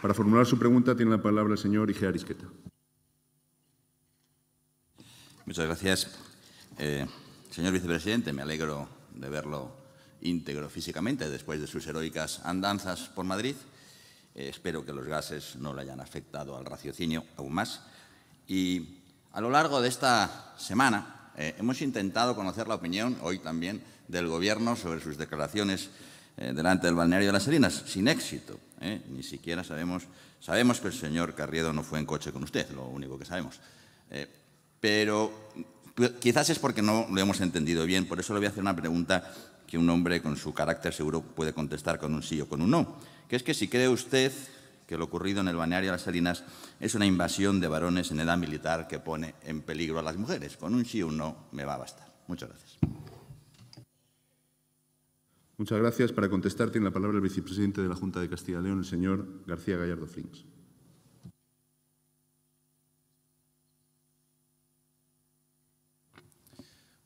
Para formular su pregunta tiene la palabra el señor Igea Arisqueta. Muchas gracias. Eh, señor vicepresidente, me alegro de verlo íntegro físicamente después de sus heroicas andanzas por Madrid. Eh, espero que los gases no le hayan afectado al raciocinio aún más. Y a lo largo de esta semana eh, hemos intentado conocer la opinión, hoy también, del Gobierno sobre sus declaraciones delante del balneario de las Salinas, sin éxito. ¿eh? Ni siquiera sabemos, sabemos que el señor Carriedo no fue en coche con usted, lo único que sabemos. Eh, pero quizás es porque no lo hemos entendido bien, por eso le voy a hacer una pregunta que un hombre con su carácter seguro puede contestar con un sí o con un no, que es que si cree usted que lo ocurrido en el Baneario de las Salinas es una invasión de varones en edad militar que pone en peligro a las mujeres. Con un sí o un no me va a bastar. Muchas gracias. Muchas gracias. Para contestar tiene la palabra el vicepresidente de la Junta de Castilla y León, el señor García Gallardo Flings.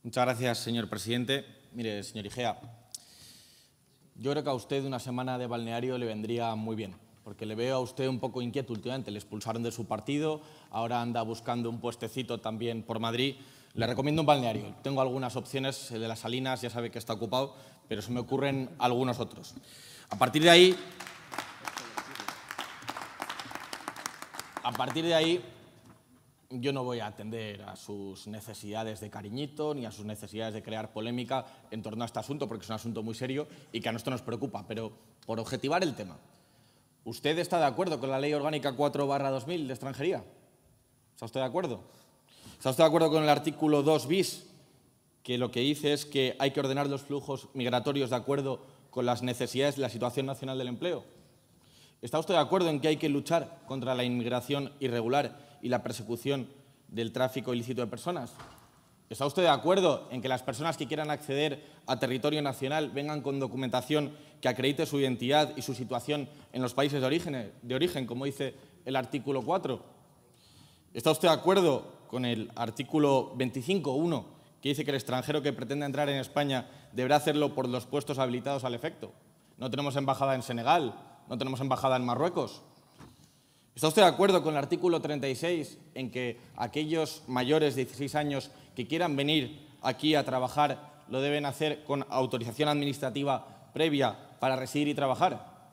Muchas gracias, señor presidente. Mire, señor Igea, yo creo que a usted una semana de balneario le vendría muy bien, porque le veo a usted un poco inquieto últimamente. Le expulsaron de su partido, ahora anda buscando un puestecito también por Madrid. Le recomiendo un balneario. Tengo algunas opciones, el de las salinas ya sabe que está ocupado, pero se me ocurren algunos otros. A partir de ahí, a partir de ahí yo no voy a atender a sus necesidades de cariñito ni a sus necesidades de crear polémica en torno a este asunto, porque es un asunto muy serio y que a nosotros nos preocupa, pero por objetivar el tema. ¿Usted está de acuerdo con la Ley Orgánica 4-2000 de extranjería? ¿Está usted de acuerdo? ¿Está usted de acuerdo con el artículo 2 bis, que lo que dice es que hay que ordenar los flujos migratorios de acuerdo con las necesidades de la situación nacional del empleo? ¿Está usted de acuerdo en que hay que luchar contra la inmigración irregular y la persecución del tráfico ilícito de personas? ¿Está usted de acuerdo en que las personas que quieran acceder a territorio nacional vengan con documentación que acredite su identidad y su situación en los países de origen, de origen como dice el artículo 4? ¿Está usted de acuerdo con el artículo 25.1, que dice que el extranjero que pretenda entrar en España deberá hacerlo por los puestos habilitados al efecto. No tenemos embajada en Senegal, no tenemos embajada en Marruecos. ¿Está usted de acuerdo con el artículo 36 en que aquellos mayores de 16 años que quieran venir aquí a trabajar lo deben hacer con autorización administrativa previa para residir y trabajar?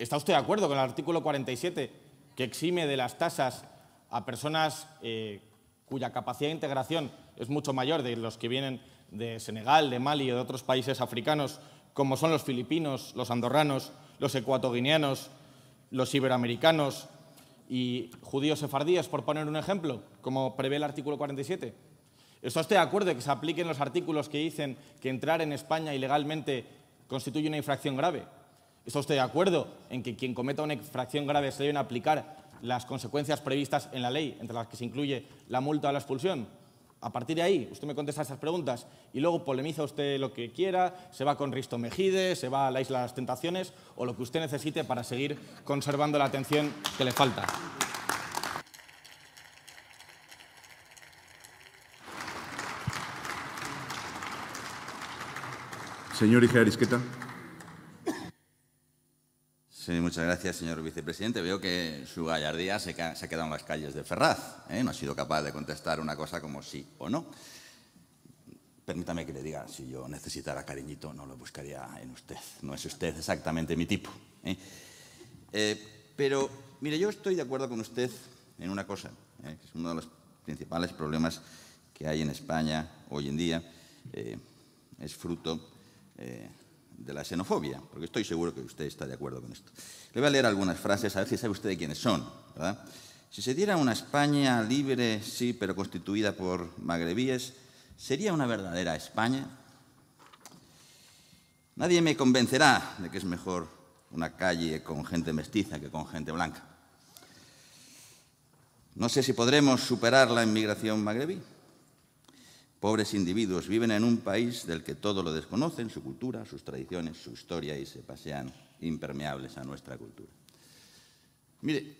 ¿Está usted de acuerdo con el artículo 47 que exime de las tasas a personas eh, cuya capacidad de integración es mucho mayor de los que vienen de Senegal, de Mali o de otros países africanos, como son los filipinos, los andorranos, los ecuatoguineanos, los iberoamericanos y judíos sefardíes, por poner un ejemplo, como prevé el artículo 47. ¿Está usted de acuerdo en que se apliquen los artículos que dicen que entrar en España ilegalmente constituye una infracción grave. ¿Está usted de acuerdo en que quien cometa una infracción grave se deben aplicar las consecuencias previstas en la ley, entre las que se incluye la multa o la expulsión. A partir de ahí, usted me contesta esas preguntas y luego polemiza usted lo que quiera, se va con Risto Mejide, se va a la Isla de las Tentaciones o lo que usted necesite para seguir conservando la atención que le falta. Señor muchas gracias, señor vicepresidente. Veo que su gallardía se, ha quedado en las calles de Ferraz. ¿eh? No ha sido capaz de contestar una cosa como sí o no. Permítame que le diga, si yo necesitara cariñito, no lo buscaría en usted. No es usted exactamente mi tipo. ¿eh? Eh, pero, mire, yo estoy de acuerdo con usted en una cosa. Que es uno de los principales problemas que hay en España hoy en día. es fruto de la xenofobia, porque estoy seguro que usted está de acuerdo con esto. Le voy a leer algunas frases, a ver si sabe usted quiénes son. Si se diera una España libre, sí, pero constituida por magrebíes, ¿sería una verdadera España? Nadie me convencerá de que es mejor una calle con gente mestiza que con gente blanca. No sé si podremos superar la inmigración magrebí. Pobres individuos viven en un país del que todo lo desconocen, su cultura, sus tradiciones, su historia y se pasean impermeables a nuestra cultura. Mire,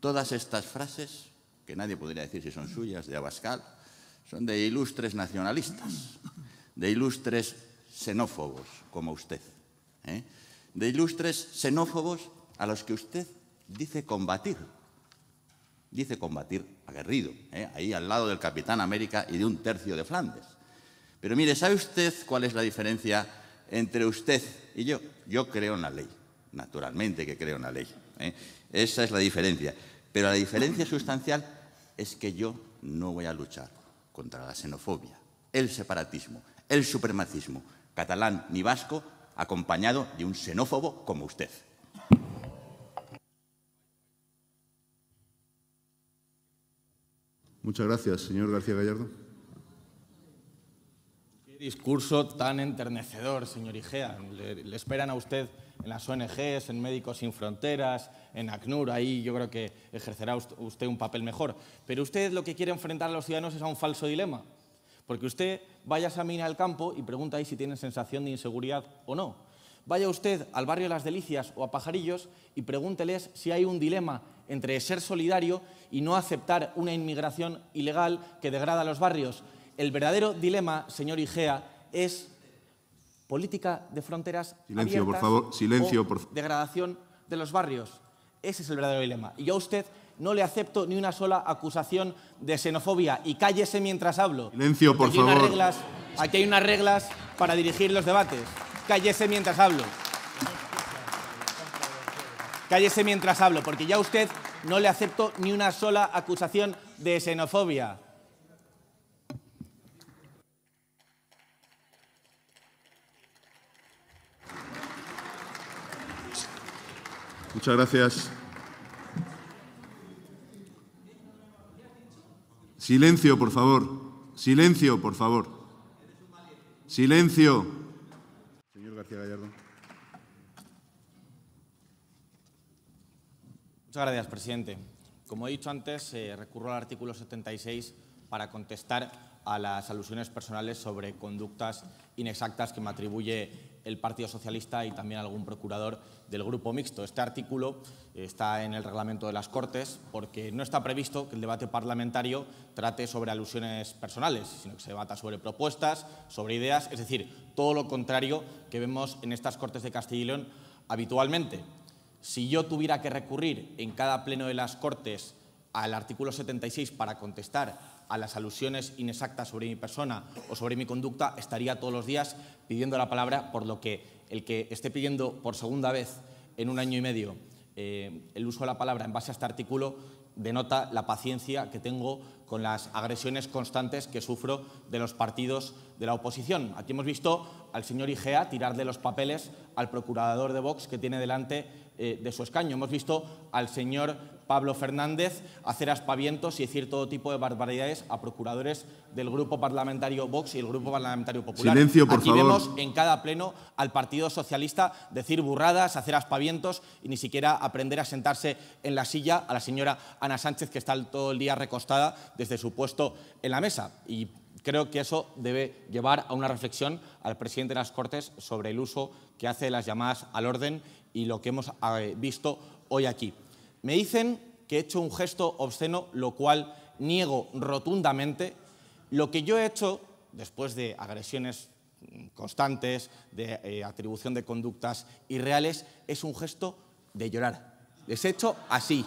todas estas frases, que nadie podría decir si son suyas, de Abascal, son de ilustres nacionalistas, de ilustres xenófobos como usted, ¿eh? de ilustres xenófobos a los que usted dice combatir dice combatir aguerrido, ¿eh? ahí al lado del Capitán América y de un tercio de Flandes. Pero mire, ¿sabe usted cuál es la diferencia entre usted y yo? Yo creo en la ley, naturalmente que creo en la ley. ¿eh? Esa es la diferencia. Pero la diferencia sustancial es que yo no voy a luchar contra la xenofobia, el separatismo, el supremacismo catalán ni vasco, acompañado de un xenófobo como usted. Muchas gracias, señor García Gallardo. Qué discurso tan enternecedor, señor Igea. Le, esperan a usted en las ONGs, en Médicos Sin Fronteras, en ACNUR, ahí yo creo que ejercerá usted un papel mejor. Pero usted lo que quiere enfrentar a los ciudadanos es a un falso dilema, porque usted vaya a esa mina al campo y pregunta ahí si tiene sensación de inseguridad o no. Vaya usted al barrio Las Delicias o a Pajarillos y pregúnteles si hay un dilema entre ser solidario y no aceptar una inmigración ilegal que degrada los barrios. El verdadero dilema, señor Igea, es política de fronteras silencio, por favor, silencio, degradación de los barrios. Ese es el verdadero dilema. Y yo a usted no le acepto ni una sola acusación de xenofobia. Y cállese mientras hablo. Silencio, por reglas, aquí hay unas reglas para dirigir los debates cállese mientras hablo. Cállese mientras hablo, porque ya a usted no le acepto ni una sola acusación de xenofobia. Muchas gracias. Silencio, por favor. Silencio, por favor. Silencio. Muchas gracias, presidente. Como he dicho antes, eh, recurro al artículo 76 para contestar a las alusiones personales sobre conductas inexactas que me atribuye el Partido Socialista y también algún procurador del Grupo Mixto. Este artículo eh, está en el reglamento de las Cortes porque no está previsto que el debate parlamentario trate sobre alusiones personales, sino que se debata sobre propuestas, sobre ideas, es decir, todo lo contrario que vemos en estas Cortes de Castilla y León habitualmente. Si yo tuviera que recurrir en cada pleno de las Cortes al artículo 76 para contestar a las alusiones inexactas sobre mi persona o sobre mi conducta, estaría todos los días pidiendo la palabra, por lo que el que esté pidiendo por segunda vez en un año y medio eh, el uso de la palabra en base a este artículo denota la paciencia que tengo con las agresiones constantes que sufro de los partidos de la oposición. Aquí hemos visto al señor Igea tirar de los papeles al procurador de Vox que tiene delante eh, de su escaño. Hemos visto al señor Pablo Fernández hacer aspavientos y decir todo tipo de barbaridades a procuradores del Grupo Parlamentario Vox y el Grupo Parlamentario Popular. Silencio, por Aquí vemos en cada pleno al Partido Socialista decir burradas, hacer aspavientos y ni siquiera aprender a sentarse en la silla a la señora Ana Sánchez, que está todo el día recostada desde su puesto en la mesa. Y creo que eso debe llevar a una reflexión al presidente de las Cortes sobre el uso que hace de las llamadas al orden y lo que hemos eh, visto hoy aquí. Me dicen que he hecho un gesto obsceno, lo cual niego rotundamente. Lo que yo he hecho, después de agresiones constantes, de eh, atribución de conductas irreales, es un gesto de llorar. Les he hecho así,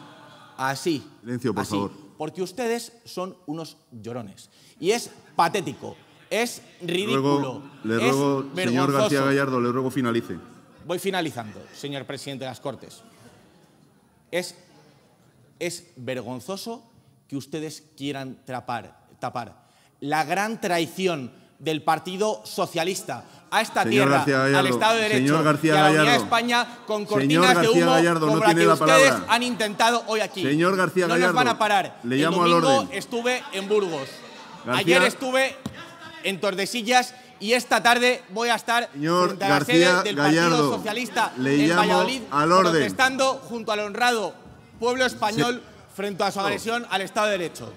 así. Silencio, por favor. Porque ustedes son unos llorones. Y es patético, es ridículo. le ruego, señor García Gallardo, le ruego finalice. Voy finalizando, señor presidente de las Cortes. Es, es vergonzoso que ustedes quieran tapar la gran traición del Partido Socialista a esta tierra, al Estado de Derecho a la de España con cortinas de humo como la que ustedes han intentado hoy aquí. Señor García no nos van a parar. Le El domingo estuve en Burgos. Ayer estuve en Tordesillas y esta tarde voy a estar Señor a la sede del Partido Socialista le en Valladolid al protestando junto al honrado pueblo español frente a su agresión al Estado de Derecho.